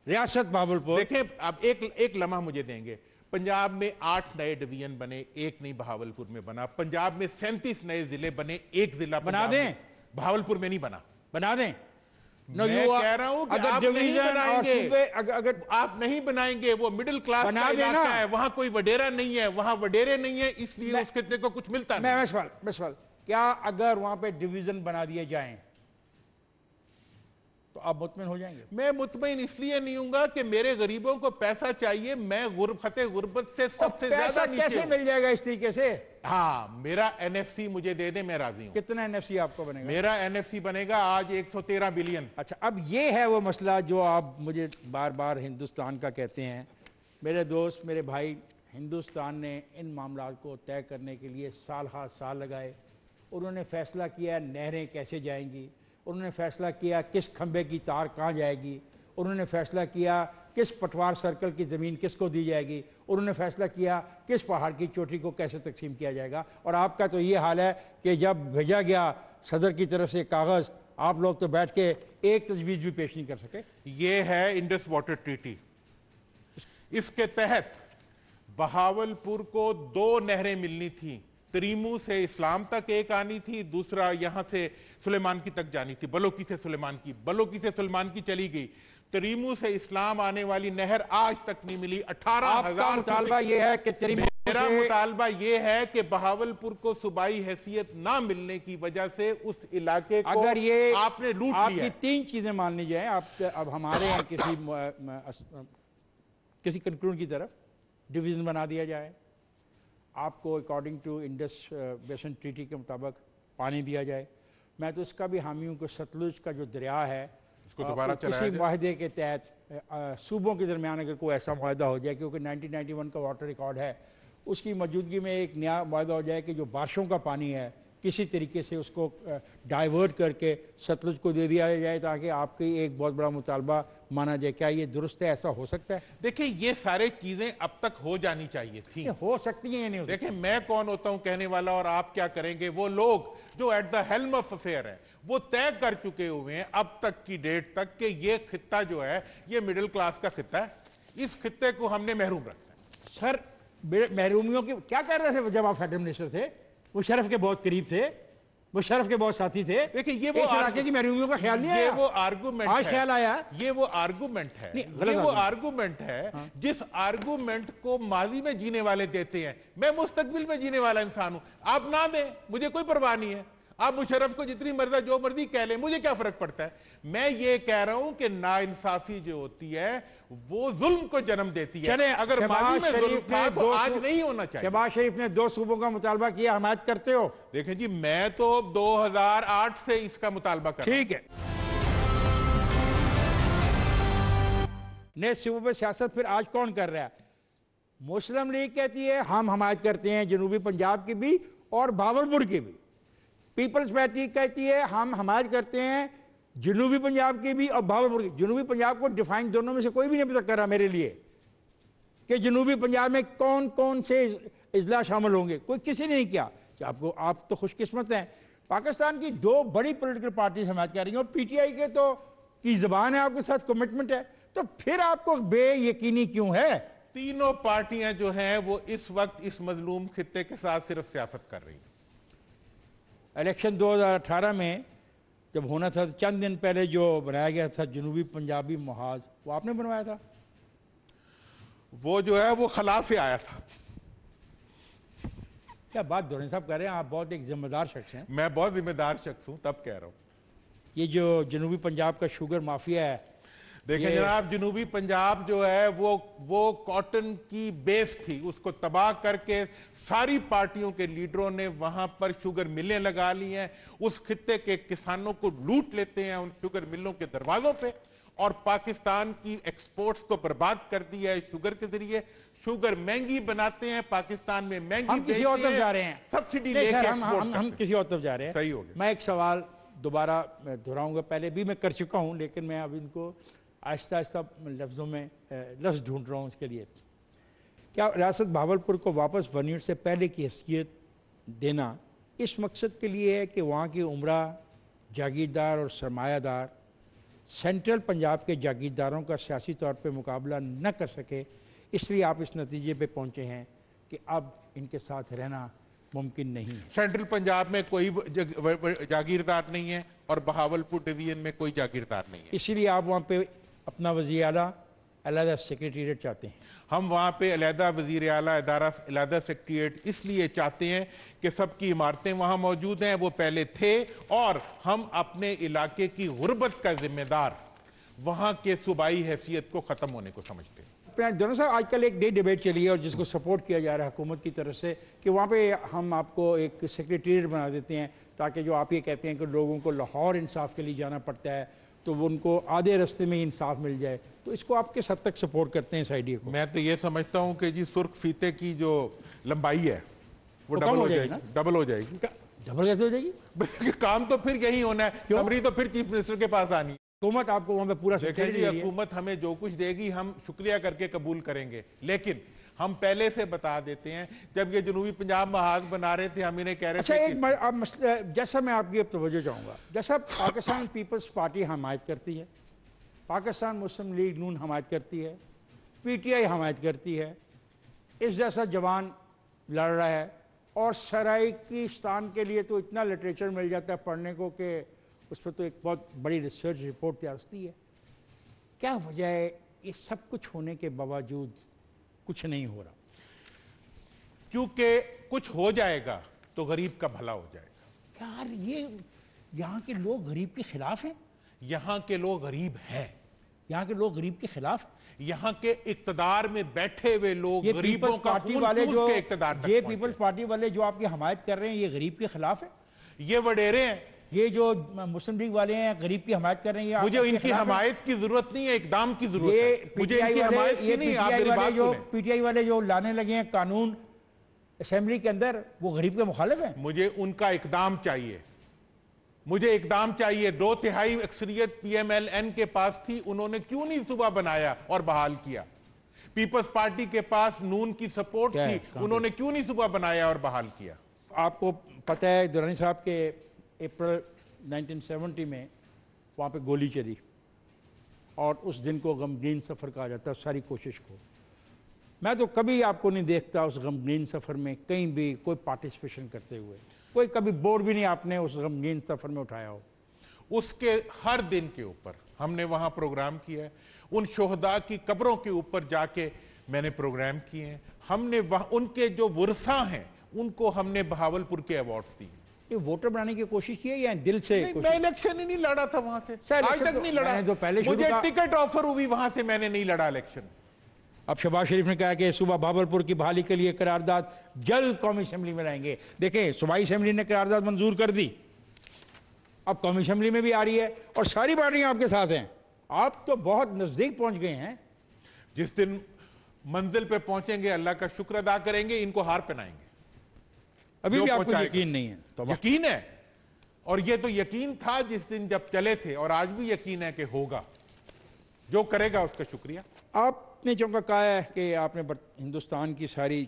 रियासत बहावलपुर देखें आप एक एक लम्हा मुझे देंगे पंजाब में आठ नए डिवीजन बने एक नहीं बहावलपुर में बना पंजाब में सैंतीस नए जिले बने एक जिला बना दें बहावलपुर में नहीं बना बना दें मैं कह रहा हूं अगर डिवीजन अगर, अगर आप नहीं बनाएंगे वो मिडिल क्लास का इलाका है वहां कोई वडेरा नहीं है वहां वडेरे नहीं है इसलिए उस खत्ते को कुछ मिलता है मैं सवाल मैं सवाल क्या अगर वहां पे डिवीजन बना दिए जाएं तो आप मुतमिन हो जाएंगे मैं मुतमिन इसलिए नहीं हूँ कि मेरे गरीबों को पैसा चाहिए मैं गुरबत गुरबत से सबसे ज्यादा कैसे मिल जाएगा इस तरीके से हाँ मेरा एनएफसी मुझे दे दे मैं राजी हूँ कितना एनएफसी आपको बनेगा मेरा एनएफसी बनेगा आज 113 बिलियन अच्छा अब ये है वो मसला जो आप मुझे बार बार हिंदुस्तान का कहते हैं मेरे दोस्त मेरे भाई हिंदुस्तान ने इन मामला को तय करने के लिए साल हाथ साल लगाए उन्होंने फैसला किया नहरें कैसे जाएंगी उन्होंने फैसला किया किस खंबे की तार कहाँ जाएगी उन्होंने फैसला किया किस पटवार सर्कल की ज़मीन किसको दी जाएगी उन्होंने फैसला किया किस पहाड़ की चोटी को कैसे तकसीम किया जाएगा और आपका तो ये हाल है कि जब भेजा गया सदर की तरफ से कागज़ आप लोग तो बैठ के एक तजवीज़ भी पेश नहीं कर सके ये है इंडस वाटर ट्रीटी इसके तहत बहावलपुर को दो नहरें मिलनी थी तरीमू से इस्लाम तक एक आनी थी दूसरा यहां से सुलेमान की तक जानी थी बलोकी से सुलेमान की बलोकी से सुलेमान की चली गई तरीमू से इस्लाम आने वाली नहर आज तक नहीं मिली अठारह हजार है कि मेरा मुतालबा ये है कि बहावलपुर को सूबाई हैसियत ना मिलने की वजह से उस इलाके को अगर ये आपने लूट आपकी तीन चीजें मान ली जाए आप अब हमारे यहाँ किसी किसी कंक्लूड की तरफ डिवीजन बना दिया जाए आपको according to Indus basin treaty के मुताबिक पानी दिया जाए मैं तो इसका भी हामी हूँ कि सतलुज का जो दरिया है इसको दोबारा किसी माहदे के तहत सूबों के दरमियान अगर कोई ऐसा माहदा हो जाए क्योंकि 1991 का वाटर रिकॉर्ड है उसकी मौजूदगी में एक नया माहदा हो जाए कि जो बारिशों का पानी है किसी तरीके से उसको डाइवर्ट करके सतलुज को दे दिया जाए ताकि आपकी एक बहुत बड़ा मुतालबा माना जाए क्या ये दुरुस्त है ऐसा हो सकता है देखिए ये सारे चीज़ें अब तक हो जानी चाहिए थी हो सकती हैं नहीं देखिए मैं कौन होता हूँ कहने वाला और आप क्या करेंगे वो लोग जो at the helm of affair है वो तय कर चुके हुए हैं अब तक की डेट तक कि ये खत्ता जो है ये मिडिल क्लास का खत्ता है इस खत्ते को हमने महरूम रखा है सर महरूमियों की क्या कर रहे थे जब आप फेडरल मिनिस्टर थे वो शरफ के बहुत करीब थे वो शरफ के बहुत साथी थे देखिए ये वो इलाके की महरूमियों का ख्याल नहीं ये वो आर्गूमेंट ख्याल आया ये वो आर्गूमेंट है ये वो आर्गूमेंट है हाँ। जिस आर्गूमेंट को माजी में जीने वाले देते हैं मैं मुस्तकबिल में जीने वाला इंसान हूं आप ना दें मुझे कोई परवाह नहीं है आप मुशरफ को जितनी मर्जा जो मर्जी कह लें मुझे क्या फर्क पड़ता है मैं ये कह रहा हूं कि नाइंसाफी जो होती है वो जुल्म को जन्म देती है चले अगर शरीफ ने तो आज नहीं होना चाहिए शहबाज शरीफ ने दो सूबों का मुतालबा किया हमायत करते हो देखें जी मैं तो 2008 से इसका मुतालबा कर ठीक है नए सूबों पर सियासत फिर आज कौन कर रहा है मुस्लिम लीग कहती है हम हमायत करते हैं जनूबी पंजाब की भी और बाबरपुर की भी पीपल्स पार्टी कहती है हम हमाज करते हैं जनूबी पंजाब की भी और भावलपुर की जनूबी पंजाब को डिफाइन दोनों में से कोई भी नहीं पता कर रहा मेरे लिए कि जनूबी पंजाब में कौन कौन से अजला शामिल होंगे कोई किसी ने नहीं किया कि आपको आप तो खुशकिस्मत हैं पाकिस्तान की दो बड़ी पोलिटिकल पार्टी हमारे कह रही हैं और पीटीआई के तो की जबान है आपके साथ कमिटमेंट है तो फिर आपको बेयकीनी क्यों है तीनों पार्टियां जो हैं वो इस वक्त इस मजलूम खत्े के साथ सिर्फ सियासत कर रही हैं इलेक्शन 2018 में जब होना था तो चंद दिन पहले जो बनाया गया था जनूबी पंजाबी महाज वो आपने बनवाया था वो जो है वो खला से आया था क्या बात धोनी साहब कह रहे हैं आप बहुत एक जिम्मेदार शख्स हैं मैं बहुत जिम्मेदार शख्स हूँ तब कह रहा हूँ ये जो जनूबी पंजाब का शुगर माफिया है देखें जनाब जनूबी पंजाब जो है वो वो कॉटन की बेस थी उसको तबाह करके सारी पार्टियों के लीडरों ने वहां पर शुगर मिलें लगा ली हैं उस खत्ते के किसानों को लूट लेते हैं उन शुगर मिलों के दरवाजों पे और पाकिस्तान की एक्सपोर्ट्स को बर्बाद कर दिया है शुगर के जरिए शुगर महंगी बनाते हैं पाकिस्तान में महंगी हम किसी और तरफ जा रहे हैं सब्सिडी लेके हम, हम, हम किसी और तरफ जा रहे हैं सही हो गया मैं एक सवाल दोबारा दोहराऊंगा पहले भी मैं कर चुका हूं लेकिन मैं अब इनको आहिस्ता आहिस्ता लफ्ज़ों में लफ्ज़ ढूंढ रहा हूँ उसके लिए क्या रियासत भावलपुर को वापस वन से पहले की हैसियत देना इस मकसद के लिए है कि वहाँ की उम्र जागीरदार और सरमायादार सेंट्रल पंजाब के जागीरदारों का सियासी तौर पर मुकाबला न कर सके इसलिए आप इस नतीजे पर पहुँचे हैं कि अब इनके साथ रहना मुमकिन नहीं है सेंट्रल पंजाब में कोई जागीरदार नहीं है और बहावलपुर डिवीजन में कोई जागीरदार नहीं है इसीलिए आप वहाँ पे अपना वजी अलीहदा सेक्रटेट चाहते हैं हम वहाँ पे अलहदा वजीर अलीहदा अदारा इसलिए चाहते हैं कि सबकी इमारतें वहाँ मौजूद हैं वो पहले थे और हम अपने इलाके की गुर्बत का जिम्मेदार वहाँ के सूबाई हैसियत को ख़त्म होने को समझते हैं जनरल साहब आजकल एक नई डिबेट चली है और जिसको सपोर्ट किया जा रहा है हुकूमत की तरफ से कि वहाँ पे हम आपको एक सेक्रटेट बना देते हैं ताकि जो आप ये कहते हैं कि लोगों को लाहौर इंसाफ के लिए जाना पड़ता है तो वो उनको आधे रास्ते में इंसाफ मिल जाए तो इसको आप किस हद तक सपोर्ट करते हैं इस आइडिया को मैं तो ये समझता हूँ कि जी सुर्ख फीते की जो लंबाई है वो डबल हो जाएगी, डबल हो जाएगी डबल कैसे हो जाएगी काम तो फिर यही होना है समरी तो फिर चीफ मिनिस्टर के पास आनी हुकूमत आपको वहाँ पे पूरा देखें हुकूमत हमें जो कुछ देगी हम शुक्रिया करके कबूल करेंगे लेकिन हम पहले से बता देते हैं जब ये जनूबी पंजाब महाज बना रहे थे हम इन्हें कह रहे अच्छा, थे एक अब जैसा मैं आपकी अब तवज्जो चाहूँगा जैसा पाकिस्तान पीपल्स पार्टी हमायत करती है पाकिस्तान मुस्लिम लीग नून हमायत करती है पी टी आई हमायत करती है इस जैसा जवान लड़ रहा है और सराइकिस्तान के लिए तो इतना लिटरेचर मिल जाता है पढ़ने को कि उस पर तो एक बहुत बड़ी रिसर्च रिपोर्ट तैयार होती है क्या वजह है ये सब कुछ होने के बावजूद कुछ नहीं हो रहा क्योंकि कुछ हो जाएगा तो गरीब का भला हो जाएगा यार ये यहाँ के लोग गरीब के खिलाफ हैं यहाँ के लोग गरीब हैं यहाँ के लोग गरीब के खिलाफ यहाँ के इकतदार में बैठे हुए लोग गरीबों का पार्टी वाले जो इकतदार ये पीपल्स पार्टी वाले जो आपकी हमायत कर रहे हैं ये गरीब के खिलाफ है ये वडेरे हैं ये जो मुस्लिम लीग वाले हैं गरीब की हमायत कर रहे हैं मुझे इनकी हमायत की जरूरत नहीं है इकदाम की जरूरत ये पीटीआई वाले ये पीटीआई वाले जो पीटीआई वाले जो लाने लगे हैं कानून असेंबली के अंदर वो गरीब के मुखालिफ हैं मुझे उनका इकदाम चाहिए मुझे इकदाम चाहिए दो तिहाई अक्सरियत पीएमएलएन के पास थी उन्होंने क्यों नहीं सुबह बनाया और बहाल किया पीपल्स पार्टी के पास नून की सपोर्ट थी उन्होंने क्यों नहीं सुबह बनाया और बहाल किया आपको पता है दुरानी साहब के अप्रैल 1970 में वहाँ पे गोली चली और उस दिन को गमगीन सफ़र कहा जाता है सारी कोशिश को मैं तो कभी आपको नहीं देखता उस गमगीन सफ़र में कहीं भी कोई पार्टिसिपेशन करते हुए कोई कभी बोर भी नहीं आपने उस गमगीन सफ़र में उठाया हो उसके हर दिन के ऊपर हमने वहाँ प्रोग्राम किया है उन शहदा की कब्रों के ऊपर जाके मैंने प्रोग्राम किए हैं हमने वह उनके जो वर्षा हैं उनको हमने बहावलपुर के अवार्ड्स दिए ये वोटर बनाने की कोशिश की है या दिल से मैं इलेक्शन ही नहीं लड़ा था वहां से आज तक तो नहीं लड़ा जो पहले मुझे टिकट ऑफर हुई वहां से मैंने नहीं लड़ा इलेक्शन अब शहबाज शरीफ ने कहा कि सुबह भावलपुर की बहाली के लिए करारदाद जल्द कौमी असम्बली में लाएंगे देखें सुबह असम्बली ने करारदाद मंजूर कर दी अब कौमी असम्बली में भी आ रही है और सारी पार्टियां आपके साथ हैं आप तो बहुत नज़दीक पहुंच गए हैं जिस दिन मंजिल पे पहुंचेंगे अल्लाह का शुक्र अदा करेंगे इनको हार पहनाएंगे अभी भी आपको यकीन नहीं है तो यकीन है और ये तो यकीन था जिस दिन जब चले थे और आज भी यकीन है कि होगा जो करेगा उसका शुक्रिया आपने जो कहा है कि आपने हिंदुस्तान की सारी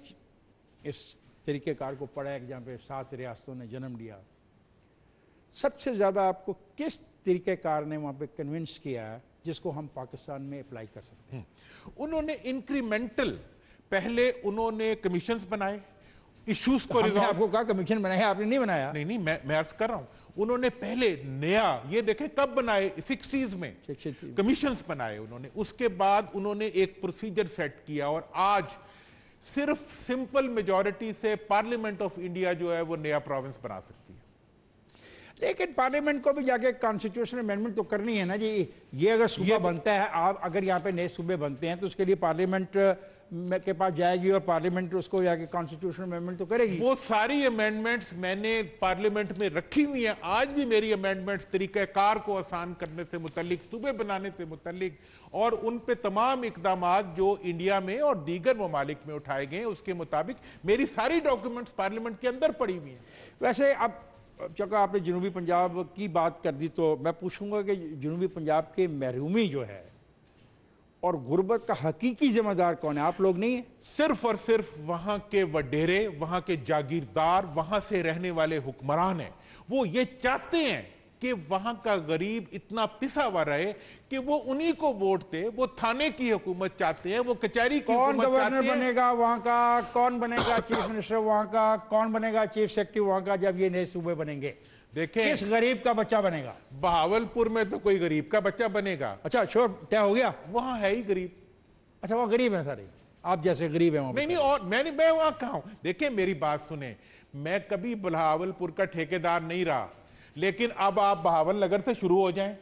इस तरीक़ेकार को पढ़ा है जहाँ पे सात रियासतों ने जन्म लिया सबसे ज़्यादा आपको किस तरीक़ेकार ने वहाँ पे कन्विंस किया है जिसको हम पाकिस्तान में अप्लाई कर सकते हैं हम्म। उन्होंने इंक्रीमेंटल पहले उन्होंने कमीशन बनाए इश्यूज को तो आपको कहा कमीशन बनाया आपने नहीं बनाया नहीं नहीं मैं मैं अर्ज कर रहा हूं उन्होंने पहले नया ये देखें कब बनाए सिक्सटीज में कमीशन बनाए उन्होंने उसके बाद उन्होंने एक प्रोसीजर सेट किया और आज सिर्फ सिंपल मेजोरिटी से पार्लियामेंट ऑफ इंडिया जो है वो नया प्रोविंस बना सकती है लेकिन पार्लियामेंट को भी जाके कॉन्स्टिट्यूशन अमेंडमेंट तो करनी है ना जी ये अगर सूबा बनता है आप अगर यहाँ पे नए सूबे बनते हैं तो उसके लिए पार्लियामेंट के पास जाएगी और पार्लियामेंट उसको जाके कॉन्स्टिट्यूशन अमेंडमेंट तो करेगी वो सारी अमेंडमेंट्स मैंने पार्लियामेंट में रखी हुई हैं आज भी मेरी अमेंडमेंट्स तरीक़ार को आसान करने से मुतलिक सूबे बनाने से मुतलिक और उन पे तमाम इकदाम जो इंडिया में और दीगर ममालिक में उठाए गए उसके मुताबिक मेरी सारी डॉक्यूमेंट्स पार्लियामेंट के अंदर पड़ी हुई हैं वैसे अब चूँकि आपने जनूबी पंजाब की बात कर दी तो मैं पूछूंगा कि जनूबी पंजाब के महरूमी जो है और गुर्बत का हकीकी जिम्मेदार कौन है आप लोग नहीं है सिर्फ और सिर्फ वहां के वडेरे वहां के जागीरदार वहां से रहने वाले हुक्मरान हैं वो ये चाहते हैं कि वहां का गरीब इतना पिसा हुआ रहे कि वो उन्हीं को वोट दे वो थाने की हुकूमत चाहते हैं वो कचहरी की कौन गवर्नर बनेगा वहां का कौन बनेगा चीफ मिनिस्टर वहां का कौन बनेगा चीफ सेक्रेटरी वहां का जब ये नए सूबे बनेंगे देखें किस गरीब का बच्चा बनेगा बहावलपुर में तो कोई गरीब का बच्चा बनेगा अच्छा शोर तय हो गया वहाँ है ही गरीब अच्छा वहां गरीब है सारे आप जैसे गरीब हैं नहीं नहीं और मैंने मैं वहां कहा हूँ देखिए मेरी बात सुने मैं कभी बहावलपुर का ठेकेदार नहीं रहा लेकिन अब आप बहावल नगर से शुरू हो जाएं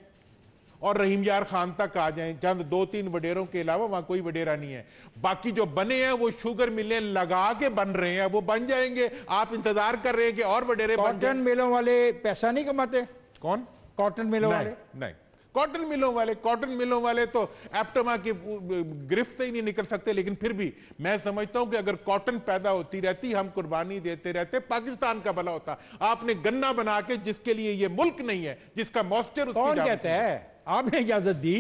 और रहीम यार खान तक आ जाएं चंद दो तीन वडेरों के अलावा वहां कोई वडेरा नहीं है बाकी जो बने हैं वो शुगर मिले लगा के बन रहे हैं वो बन जाएंगे आप इंतजार कर रहे हैं कि और वडेरे कॉटन मिलों वाले पैसा नहीं कमाते कौन कॉटन मिलों वाले नहीं कॉटन मिलों वाले कॉटन मिलों वाले तो एप्टमा की गिरफ्त से ही नहीं निकल सकते लेकिन फिर भी मैं समझता हूं कि अगर कॉटन पैदा होती रहती हम कुर्बानी देते रहते पाकिस्तान का भला होता आपने गन्ना बना के जिसके लिए ये मुल्क नहीं है जिसका उसकी कौन कहता है आपने इजाजत दी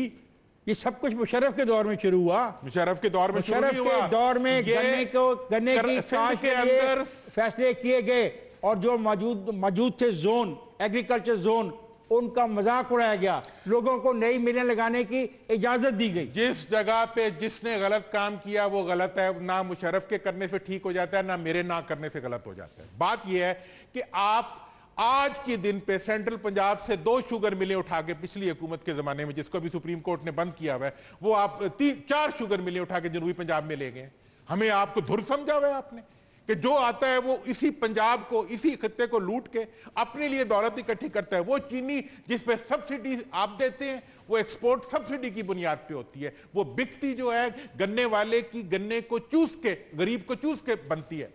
ये सब कुछ मुशरफ के दौर में शुरू हुआ मुशरफ के दौर में मुशरफ के दौर में गन्ने को गन्ने की काश के अंदर फैसले किए गए और जो मौजूद मौजूद थे जोन एग्रीकल्चर जोन उनका मजाक उड़ाया गया लोगों को नई मिलें लगाने की इजाजत दी गई जिस जगह पे जिसने गलत काम किया वो गलत है ना मुशरफ के करने से ठीक हो जाता है ना मेरे ना करने से गलत हो जाता है बात यह है कि आप आज के दिन पे सेंट्रल पंजाब से दो शुगर मिलें उठा के पिछली हुकूमत के जमाने में जिसको भी सुप्रीम कोर्ट ने बंद किया हुआ है वो आप तीन चार शुगर मिलें उठा के जनूबी पंजाब में ले गए हमें आपको धुर समझा हुआ है आपने कि जो आता है वो इसी पंजाब को इसी खत्ते को लूट के अपने लिए दौलत इकट्ठी करता है वो चीनी जिस पे सब्सिडी आप देते हैं वो एक्सपोर्ट सब्सिडी की बुनियाद पे होती है वो बिकती जो है गन्ने वाले की गन्ने को चूस के गरीब को चूस के बनती है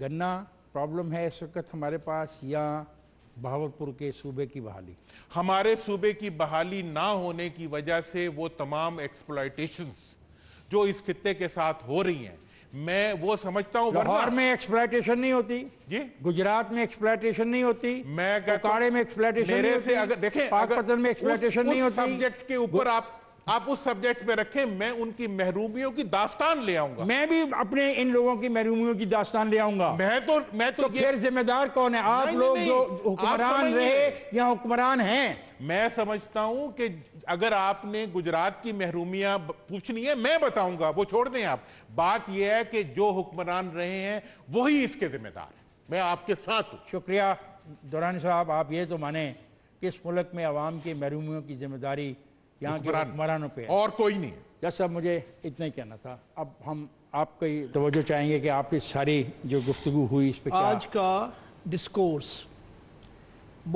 गन्ना प्रॉब्लम है इस वक्त हमारे पास या बहावलपुर के सूबे की बहाली हमारे सूबे की बहाली ना होने की वजह से वो तमाम एक्सप्लाइटेशंस जो इस खत्ते के साथ हो रही हैं मैं वो समझता हूँ लाहौर में एक्सप्लाइटेशन नहीं होती जी गुजरात में एक्सप्लाइटेशन नहीं होती मैं तो में एक्सप्लाइटेशन मेरे से अगर देखें में एक्सप्लाइटेशन नहीं होती सब्जेक्ट के ऊपर आप आप उस सब्जेक्ट में रखें मैं उनकी महरूमियों की दास्तान ले आऊंगा मैं भी अपने इन लोगों की महरूमियों की दास्तान ले आऊंगा मैं तो मैं तो, तो जिम्मेदार कौन है आप नहीं, लोग नहीं, जो हुक्मरान रहे या हुक्मरान हैं मैं समझता हूं कि अगर आपने गुजरात की महरूमियां पूछनी है मैं बताऊंगा वो छोड़ दें आप बात यह है कि जो हुक्मरान रहे हैं वही इसके जिम्मेदार मैं आपके साथ हूँ शुक्रिया दौरान साहब आप ये तो माने कि इस मुल्क में आवाम की महरूमियों की जिम्मेदारी यहाँ के हुक्मरानों पर और कोई नहीं जैसा मुझे इतना ही कहना था अब हम आपका तोज्जो चाहेंगे कि आप इस सारी जो गुफ्तु हुई इस पर आज का डिस्कोर्स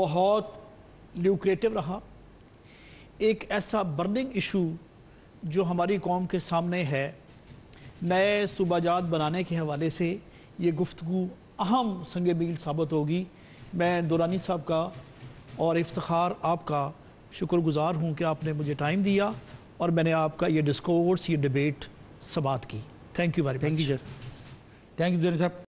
बहुत ल्यूक्रेटिव रहा एक ऐसा बर्निंग इशू जो हमारी कौम के सामने है नए सूबाजात बनाने के हवाले से ये गुफ्तु अहम संग मील साबित होगी मैं दुरानी साहब का और इफ्तार आपका शुक्रगुजार हूँ कि आपने मुझे टाइम दिया और मैंने आपका ये डिस्कोर्स ये डिबेट समाप्त की thank you very thank you sir thank you साहब